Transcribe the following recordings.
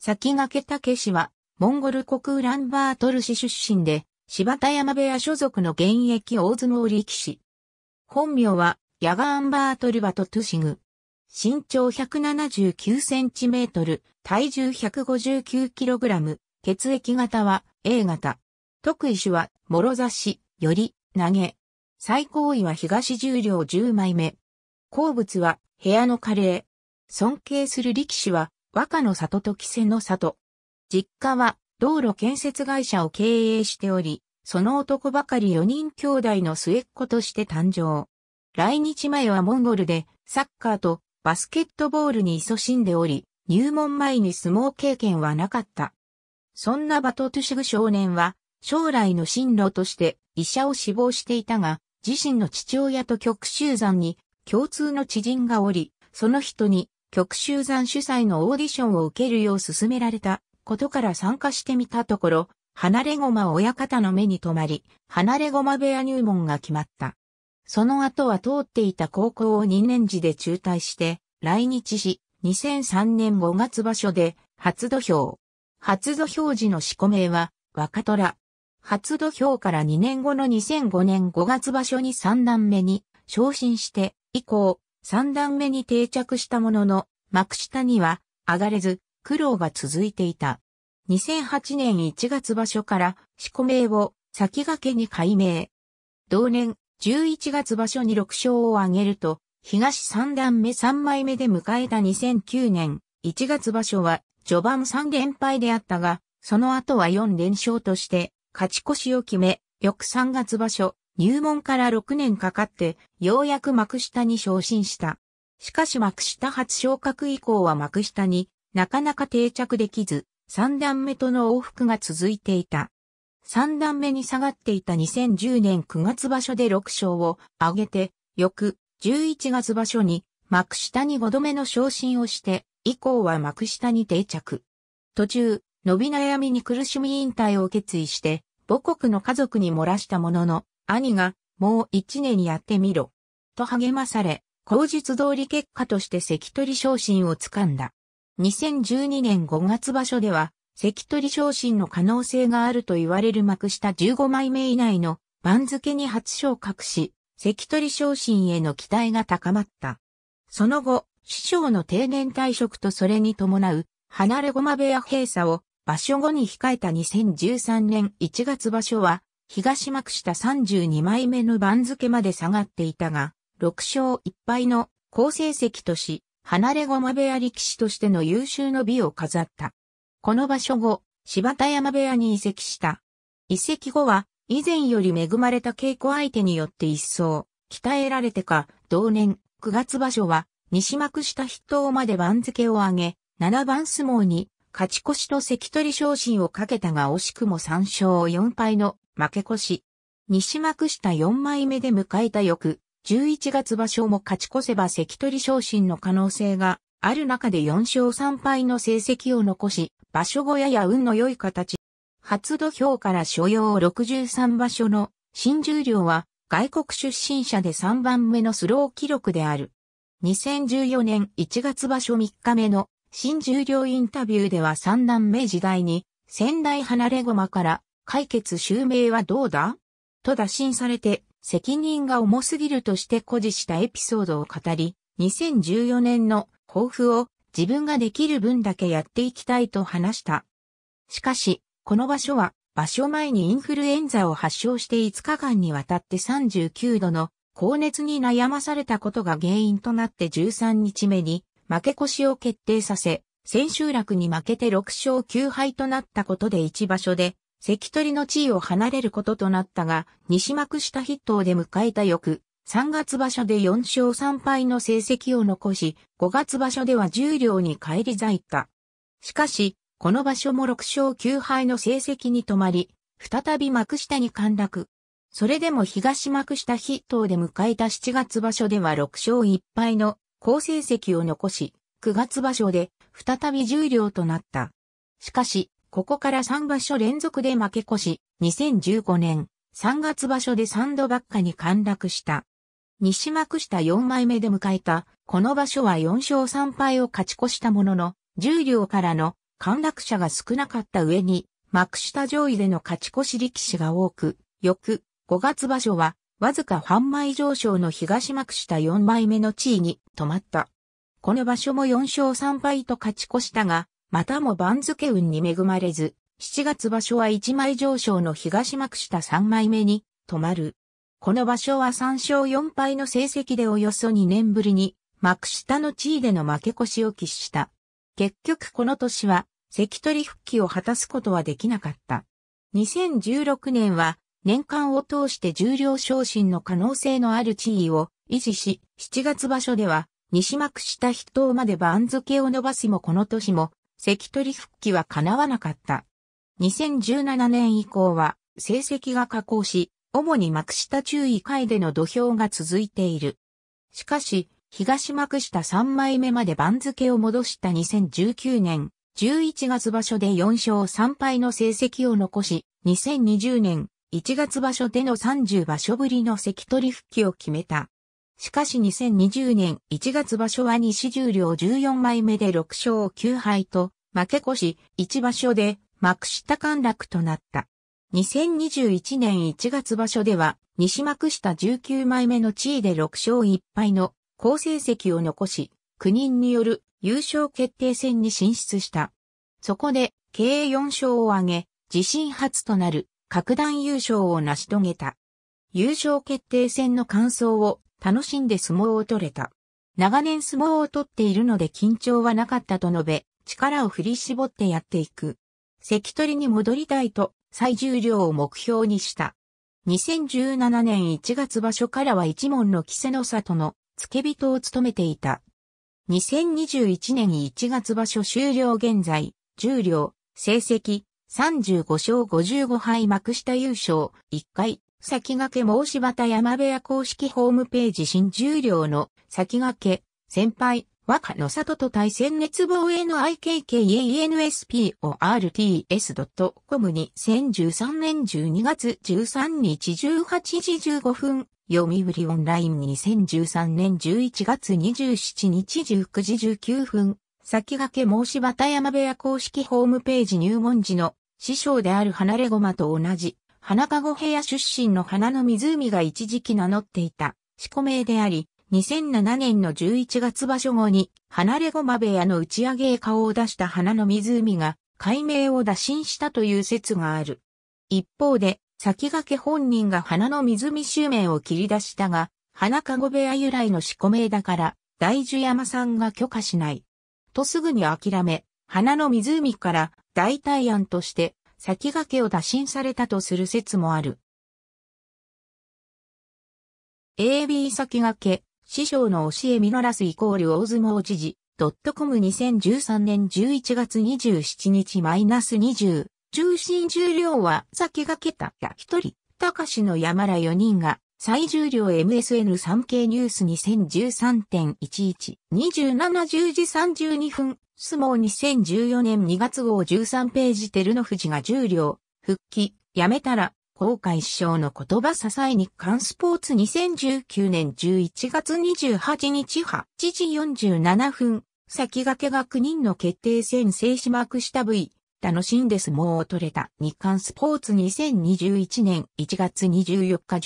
先駆け武氏は、モンゴル国ウランバートル市出身で、柴田山部屋所属の現役大相撲力士。本名は、ヤガーンバートルバトトゥシグ。身長179センチメートル、体重159キログラム、血液型は A 型。特異種は、諸差し、より、投げ。最高位は東重量10枚目。好物は、部屋のカレー。尊敬する力士は、和歌の里と稀勢の里。実家は道路建設会社を経営しており、その男ばかり4人兄弟の末っ子として誕生。来日前はモンゴルでサッカーとバスケットボールに勤しんでおり、入門前に相撲経験はなかった。そんなバトトゥシグ少年は将来の進路として医者を志望していたが、自身の父親と極集山に共通の知人がおり、その人に曲集山主催のオーディションを受けるよう勧められたことから参加してみたところ、離れ駒親方の目に留まり、離れ駒部屋入門が決まった。その後は通っていた高校を2年次で中退して、来日し、2003年5月場所で、初土俵。初土俵時の四個名は、若虎。初土俵から2年後の2005年5月場所に三段目に昇進して、以降、3段目に定着したものの、幕下には上がれず苦労が続いていた。2008年1月場所から、四個名を先駆けに改名。同年、11月場所に6勝を挙げると、東三段目3枚目で迎えた2009年1月場所は序盤3連敗であったが、その後は4連勝として勝ち越しを決め、翌3月場所入門から6年かかって、ようやく幕下に昇進した。しかし幕下初昇格以降は幕下になかなか定着できず、三段目との往復が続いていた。三段目に下がっていた2010年9月場所で6勝を挙げて、翌11月場所に幕下に5度目の昇進をして、以降は幕下に定着。途中、伸び悩みに苦しみ引退を決意して、母国の家族に漏らしたものの、兄が、もう一年やってみろ。と励まされ、口述通り結果として関取昇進をつかんだ。2012年5月場所では、関取昇進の可能性があると言われる幕下15枚目以内の番付に初昇格し、関取昇進への期待が高まった。その後、師匠の定年退職とそれに伴う、離れ駒部屋閉鎖を場所後に控えた2013年1月場所は、東幕下32枚目の番付まで下がっていたが、6勝1敗の好成績とし、離れ駒部屋力士としての優秀の美を飾った。この場所後、柴田山部屋に移籍した。移籍後は、以前より恵まれた稽古相手によって一層、鍛えられてか、同年9月場所は、西幕下筆頭まで番付を上げ、7番相撲に勝ち越しと関取昇進をかけたが惜しくも3勝4敗の負け越し。西幕下4枚目で迎えた翌、11月場所も勝ち越せば関取昇進の可能性がある中で4勝3敗の成績を残し、場所小屋や運の良い形。初土俵から所要63場所の新十両は外国出身者で3番目のスロー記録である。2014年1月場所3日目の新十両インタビューでは三段目時代に仙台離れ駒から解決襲名はどうだと打診されて、責任が重すぎるとして誇示したエピソードを語り、2014年の抱負を自分ができる分だけやっていきたいと話した。しかし、この場所は場所前にインフルエンザを発症して5日間にわたって39度の高熱に悩まされたことが原因となって13日目に負け越しを決定させ、千秋楽に負けて6勝9敗となったことで1場所で関取の地位を離れることとなったが、西幕下筆頭で迎えた翌、3月場所で4勝3敗の成績を残し、5月場所では十両に返り咲いた。しかし、この場所も6勝9敗の成績に止まり、再び幕下に陥落。それでも東幕下筆頭で迎えた7月場所では6勝1敗の好成績を残し、9月場所で再び十両となった。しかし、ここから3場所連続で負け越し、2015年3月場所で3度ばっかに陥落した。西幕下4枚目で迎えた、この場所は4勝3敗を勝ち越したものの、重量両からの陥落者が少なかった上に、幕下上位での勝ち越し力士が多く、翌5月場所は、わずか半枚上昇の東幕下4枚目の地位に止まった。この場所も4勝3敗と勝ち越したが、またも番付運に恵まれず、7月場所は1枚上昇の東幕下3枚目に止まる。この場所は3勝4敗の成績でおよそ2年ぶりに幕下の地位での負け越しを喫した。結局この年は関取復帰を果たすことはできなかった。2016年は年間を通して重量昇進の可能性のある地位を維持し、7月場所では西幕下筆頭まで番付を伸ばすもこの年も関取復帰は叶わなかった。2017年以降は成績が下降し、主に幕下中位会での土俵が続いている。しかし、東幕下3枚目まで番付を戻した2019年、11月場所で4勝3敗の成績を残し、2020年1月場所での30場所ぶりの関取復帰を決めた。しかし2020年1月場所は西十両14枚目で6勝9敗と、負け越し1場所で幕下陥落となった。2021年1月場所では、西幕下19枚目の地位で6勝1敗の好成績を残し、9人による優勝決定戦に進出した。そこで、計4勝を挙げ、自身初となる、格段優勝を成し遂げた。優勝決定戦の感想を楽しんで相撲を取れた。長年相撲を取っているので緊張はなかったと述べ、力を振り絞ってやっていく。関取に戻りたいと、最重量を目標にした。2017年1月場所からは一門の稀勢の里の付け人を務めていた。2021年1月場所終了現在、重量、成績、35勝55敗幕下優勝、1回、先駆け申し旗山部屋公式ホームページ新十両の先駆け、先輩、若野里と対戦熱望への IKKANSPORTS.com に2013年12月13日18時15分、読売オンライン2013年11月27日19時19分、先駆け申し旗山部屋公式ホームページ入門時の師匠である離れ駒と同じ花籠部屋出身の花の湖が一時期名乗っていた、四個名であり、2007年の11月場所後に、離れ駒部屋の打ち上げへ顔を出した花の湖が、改名を打診したという説がある。一方で、先駆け本人が花の湖襲名を切り出したが、花籠部屋由来の四個名だから、大樹山さんが許可しない。とすぐに諦め、花の湖から代替案として、先駆けを打診されたとする説もある。AB 先駆け、師匠の教え実らすイコール大相撲知事、ドットコム2013年11月27日マイナス20、重心重量は先駆けたや一人、高志の山ら4人が最重量 MSN3 経ニュース2013.11、2710時32分、相撲2014年2月号13ページ照ノ富士が重量、復帰、やめたら、後悔師匠の言葉支えに関スポーツ2019年11月28日8時47分、先駆けが9人の決定戦制止幕した V、楽しんで相撲を取れた日刊スポーツ2021年1月24日17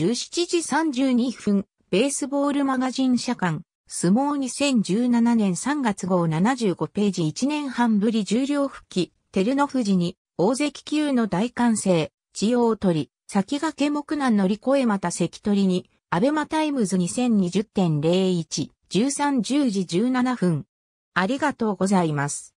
時32分、ベースボールマガジン社刊、相撲2017年3月号75ページ1年半ぶり重量復帰、照ノ富士に大関級の大歓声、千代を取り、先駆け木難乗り越えまた関取に、アベマタイムズ2020.01、1310時17分。ありがとうございます。